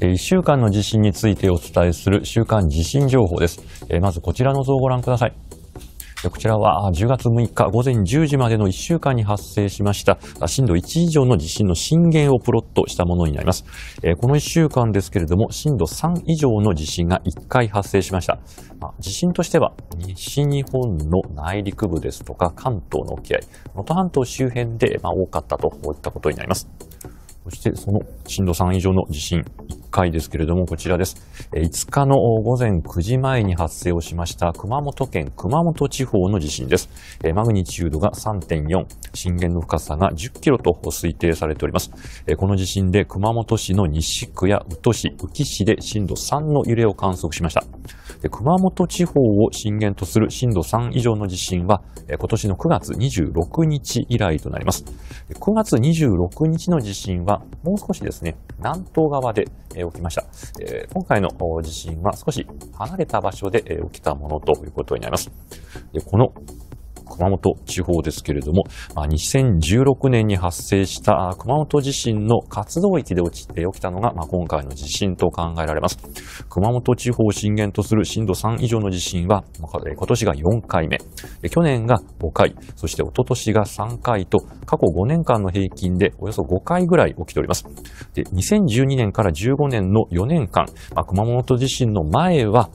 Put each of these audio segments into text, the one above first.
1週間の地震についてお伝えする週間地震情報です。まずこちらの図をご覧ください。こちらは10月6日午前10時までの1週間に発生しました震度1以上の地震の震源をプロットしたものになります。この1週間ですけれども、震度3以上の地震が1回発生しました。地震としては西日本の内陸部ですとか関東の沖合、能登半島周辺で多かったといったことになります。そしてその震度3以上の地震、回ですけれども、こちらです。5日の午前9時前に発生をしました熊本県熊本地方の地震です。マグニチュードが3.4、震源の深さが10キロと推定されております。この地震で熊本市の西区や宇都市、宇城市で震度3の揺れを観測しました。熊本地方を震源とする震度3以上の地震は、今年の9月26日以来となります。9月26日の地震は、もう少しですね、南東側で、起きました。今回の地震は少し離れた場所で起きたものということになります。でこの熊本地方ですけれども、まあ、2016年に発生した熊本地震の活動域で起き起きたのが、まあ、今回の地震と考えられます。熊本地方を震源とする震度3以上の地震は、今年が4回目、去年が5回、そして一昨年が3回と、過去5年間の平均でおよそ5回ぐらい起きております。で、2012年から15年の4年間、まあ、熊本地震の前は、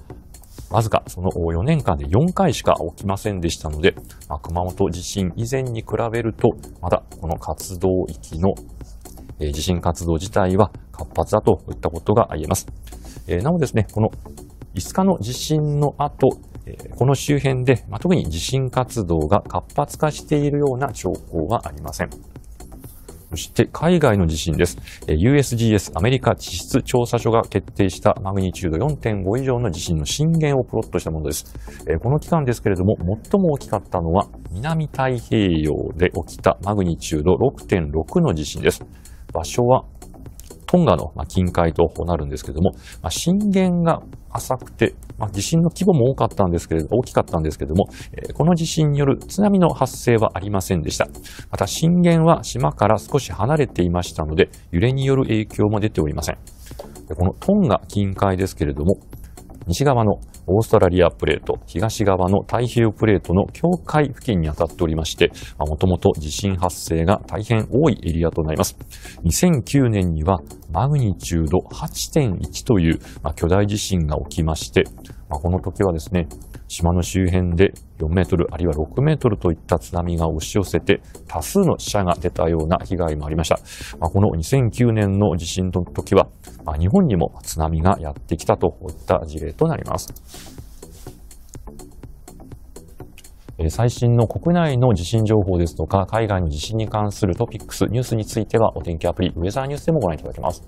わずかその4年間で4回しか起きませんでしたので、まあ、熊本地震以前に比べると、まだこの活動域の、地震活動自体は活発だといったことが言えます。えー、なおですね、この5日の地震の後、この周辺で、まあ、特に地震活動が活発化しているような兆候はありません。そして海外の地震です。USGS アメリカ地質調査所が決定したマグニチュード4.5以上の地震の震源をプロットしたものです。この期間ですけれども、最も大きかったのは南太平洋で起きたマグニチュード6.6の地震です。場所はトンガの近海となるんですけれども、ま震源が浅くて、ま地震の規模も多かったんですけれど、大きかったんですけれども、えこの地震による津波の発生はありませんでした。また震源は島から少し離れていましたので、揺れによる影響も出ておりません。このトンガ近海ですけれども、西側のオーストラリアプレート、東側の太平洋プレートの境界付近に当たっておりまして、もともと地震発生が大変多いエリアとなります。2009年にはマグニチュード8.1という、巨大地震が起きまして、まあ、この時はですね、島の周辺で4メートルあるいは6メートルといった津波が押し寄せて多数の死者が出たような被害もありました。まあ、この2009年の地震の時は、まあ、日本にも津波がやってきたといった事例となります。最新の国内の地震情報ですとか、海外の地震に関するトピックス、ニュースについては、お天気アプリ、ウェザーニュースでもご覧いただけます。